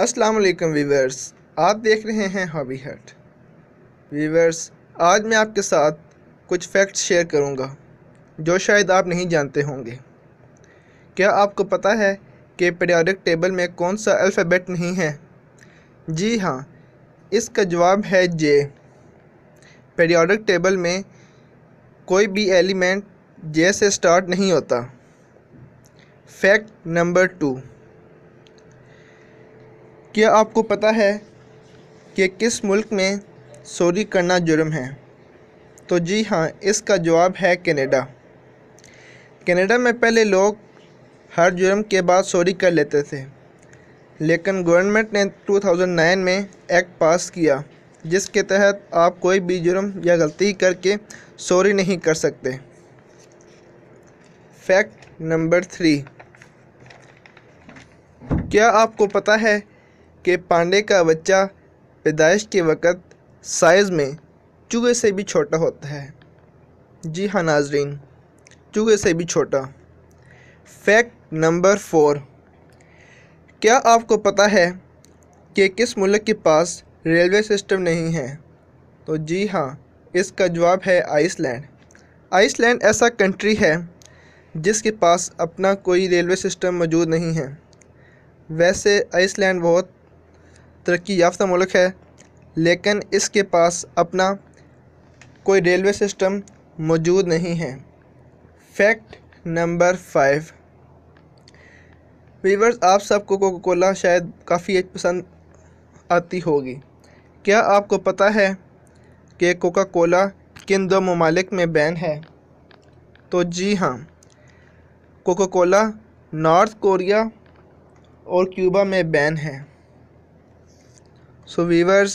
अस्सलाम वालेकुम वीवर्स आप देख रहे हैं हॉबी हट वीवर्स आज मैं आपके साथ कुछ फैक्ट शेयर करूंगा जो शायद आप नहीं जानते होंगे क्या आपको पता है कि पीरियोडिक टेबल में कौन सा अल्फ़ाबेट नहीं है जी हाँ इसका जवाब है जे पीरियोडिक टेबल में कोई भी एलिमेंट जे से स्टार्ट नहीं होता फैक्ट नंबर टू क्या आपको पता है कि किस मुल्क में चोरी करना जुर्म है तो जी हाँ इसका जवाब है कनाडा कनाडा में पहले लोग हर जुर्म के बाद चोरी कर लेते थे लेकिन गवर्नमेंट ने 2009 में एक्ट पास किया जिसके तहत आप कोई भी जुर्म या गलती करके सॉरी नहीं कर सकते फैक्ट नंबर थ्री क्या आपको पता है कि पांडे का बच्चा पैदाइश के वक़्त साइज़ में चूहे से भी छोटा होता है जी हाँ नाजरीन चूहे से भी छोटा फैक्ट नंबर फोर क्या आपको पता है कि किस मुल्क के पास रेलवे सिस्टम नहीं है तो जी हाँ इसका जवाब है आइसलैंड आइसलैंड ऐसा कंट्री है जिसके पास अपना कोई रेलवे सिस्टम मौजूद नहीं है वैसे आइसलैंड बहुत तरक्की याफ्ता मुल्क है लेकिन इसके पास अपना कोई रेलवे सिस्टम मौजूद नहीं है फैक्ट नंबर फाइव वीवर्स आप सबको कोको कोला शायद काफ़ी पसंद आती होगी क्या आपको पता है कि कोका कोला किन दो ममालिक में बैन है तो जी हाँ कोका कोला नॉर्थ कोरिया और क्यूबा में बैन है सो वीवर्स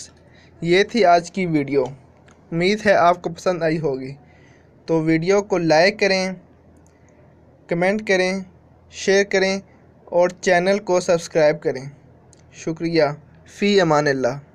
ये थी आज की वीडियो उम्मीद है आपको पसंद आई होगी तो वीडियो को लाइक करें कमेंट करें शेयर करें और चैनल को सब्सक्राइब करें शुक्रिया फ़ी अमान ला